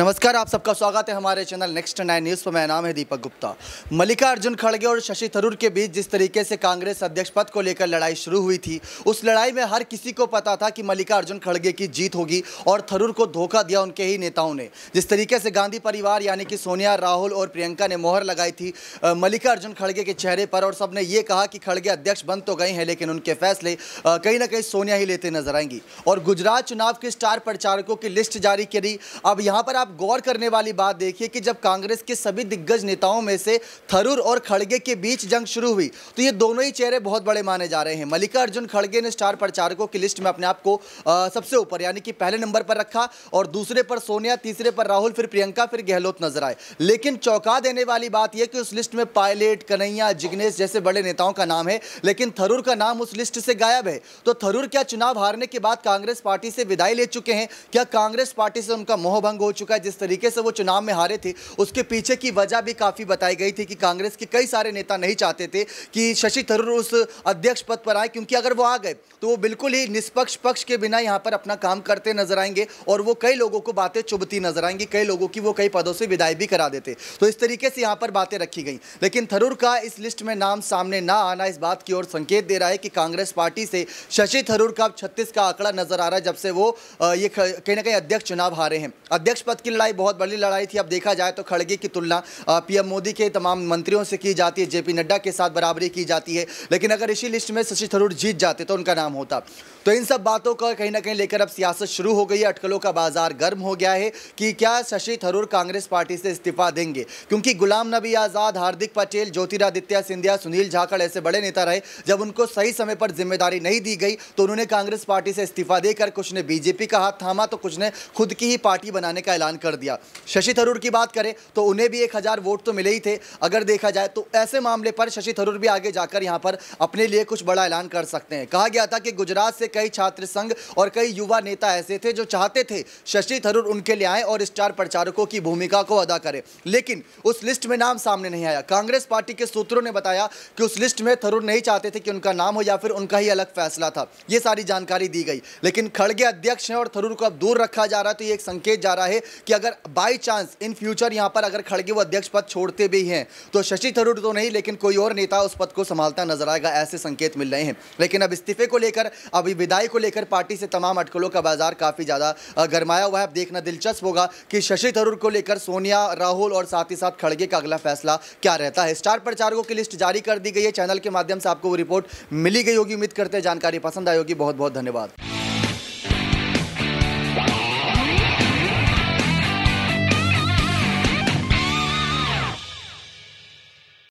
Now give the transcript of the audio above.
नमस्कार आप सबका स्वागत है हमारे चैनल नेक्स्ट नाइन न्यूज़ पर मेरा नाम है दीपक गुप्ता अर्जुन खड़गे और शशि थरूर के बीच जिस तरीके से कांग्रेस अध्यक्ष पद को लेकर लड़ाई शुरू हुई थी उस लड़ाई में हर किसी को पता था कि अर्जुन खड़गे की जीत होगी और थरूर को धोखा दिया उनके ही नेताओं ने जिस तरीके से गांधी परिवार यानी कि सोनिया राहुल और प्रियंका ने मोहर लगाई थी मल्लिका अर्जुन खड़गे के चेहरे पर और सबने ये कहा कि खड़गे अध्यक्ष बन तो गए हैं लेकिन उनके फैसले कहीं ना कहीं सोनिया ही लेते नजर आएंगी और गुजरात चुनाव के स्टार प्रचारकों की लिस्ट जारी करी अब यहाँ पर आप आप गौर करने वाली बात देखिए कि जब कांग्रेस के सभी दिग्गज नेताओं में से थरूर और खड़गे के बीच जंग शुरू हुई तो ये दोनों ही चेहरे बहुत बड़े माने जा रहे हैं मल्लिका अर्जुन खड़गे ने स्टार प्रचारकों की लिस्ट में अपने आप को सबसे ऊपर यानी कि पहले नंबर पर रखा और दूसरे पर सोनिया तीसरे पर राहुल फिर प्रियंका फिर गहलोत नजर आए लेकिन चौंका देने वाली बात यह कि उस लिस्ट में पायलट कन्हैया जिग्नेश जैसे बड़े नेताओं का नाम है लेकिन थरूर का नाम उस लिस्ट से गायब है तो थरूर क्या चुनाव हारने के बाद कांग्रेस पार्टी से विदाई ले चुके हैं क्या कांग्रेस पार्टी से उनका मोहभंग हो चुका चुका है जिस तरीके से वो चुनाव में हारे थे उसके पीछे की वजह भी काफ़ी बताई गई थी कि कांग्रेस के कई सारे नेता नहीं चाहते थे कि शशि थरूर उस अध्यक्ष पद पर आए क्योंकि अगर वो आ गए तो वो बिल्कुल ही निष्पक्ष पक्ष के बिना यहाँ पर अपना काम करते नजर आएंगे और वो कई लोगों को बातें चुभती नजर आएंगी कई लोगों की वो कई पदों से विदाई भी करा देते तो इस तरीके से यहाँ पर बातें रखी गई लेकिन थरूर का इस लिस्ट में नाम सामने ना आना इस बात की ओर संकेत दे रहा है कि कांग्रेस पार्टी से शशि थरूर का छत्तीस का आंकड़ा नजर आ रहा है जब से वो ये कहीं ना कहीं अध्यक्ष चुनाव हारे हैं अध्यक्ष पद संसद की लड़ाई बहुत बड़ी लड़ाई थी अब देखा जाए तो खड़गे की तुलना पीएम मोदी के तमाम मंत्रियों से की जाती है जेपी नड्डा के साथ बराबरी की जाती है लेकिन अगर इसी लिस्ट में शशि थरूर जीत जाते तो उनका नाम होता तो इन सब बातों का कहीं ना कहीं लेकर अब सियासत शुरू हो गई है अटकलों का बाजार गर्म हो गया है कि क्या शशि थरूर कांग्रेस पार्टी से इस्तीफा देंगे क्योंकि गुलाम नबी आज़ाद हार्दिक पटेल ज्योतिरादित्य सिंधिया सुनील झाकड़ ऐसे बड़े नेता रहे जब उनको सही समय पर जिम्मेदारी नहीं दी गई तो उन्होंने कांग्रेस पार्टी से इस्तीफा देकर कुछ ने बीजेपी का हाथ थामा तो कुछ ने खुद की ही पार्टी बनाने का ऐलान दान कर दिया शशि थरूर की बात करें तो उन्हें भी एक हज़ार वोट तो मिले ही थे अगर देखा जाए तो ऐसे मामले पर शशि थरूर भी आगे जाकर यहाँ पर अपने लिए कुछ बड़ा ऐलान कर सकते हैं कहा गया था कि गुजरात से कई छात्र संघ और कई युवा नेता ऐसे थे जो चाहते थे शशि थरूर उनके लिए आए और स्टार प्रचारकों की भूमिका को अदा करें लेकिन उस लिस्ट में नाम सामने नहीं आया कांग्रेस पार्टी के सूत्रों ने बताया कि उस लिस्ट में थरूर नहीं चाहते थे कि उनका नाम हो या फिर उनका ही अलग फैसला था ये सारी जानकारी दी गई लेकिन खड़गे अध्यक्ष हैं और थरूर को अब दूर रखा जा रहा है तो ये एक संकेत जा रहा है कि अगर बाई चांस इन फ्यूचर यहाँ पर अगर खड़गे वो अध्यक्ष पद छोड़ते भी हैं तो शशि थरूर तो नहीं लेकिन कोई और नेता उस पद को संभालता नजर आएगा ऐसे संकेत मिल रहे हैं लेकिन अब इस्तीफे को लेकर अभी विदाई को लेकर पार्टी से तमाम अटकलों का बाजार काफ़ी ज़्यादा गरमाया हुआ है अब देखना दिलचस्प होगा कि शशि थरूर को लेकर सोनिया राहुल और साथ ही साथ खड़गे का अगला फैसला क्या रहता है स्टार प्रचारकों की लिस्ट जारी कर दी गई है चैनल के माध्यम से आपको वो रिपोर्ट मिली गई होगी उम्मीद करते हैं जानकारी पसंद आई होगी बहुत बहुत धन्यवाद